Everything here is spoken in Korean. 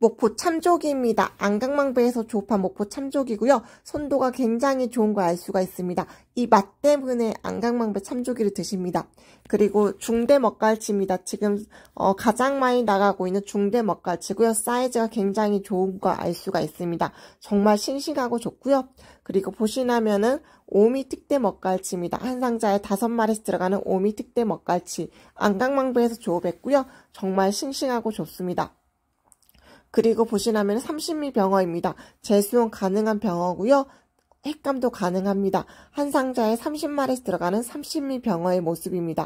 목포 참조기입니다. 안강망부에서 조업한 목포 참조기고요. 선도가 굉장히 좋은 거 알 수가 있습니다. 이 맛 때문에 안강망배 참조기를 드십니다. 그리고 중대 먹갈치입니다. 지금 어, 가장 많이 나가고 있는 중대 먹갈치고요. 사이즈가 굉장히 좋은 거 알 수가 있습니다. 정말 싱싱하고 좋고요. 그리고 보시나면은 오미 특대 먹갈치입니다. 한 상자에 다섯 마리씩 들어가는 오미 특대 먹갈치 안강망부에서 조업했고요. 정말 싱싱하고 좋습니다. 그리고 보시라면 30mm 병어입니다. 재수용 가능한 병어고요. 핵감도 가능합니다. 한 상자에 30마리씩 들어가는 30mm 병어의 모습입니다.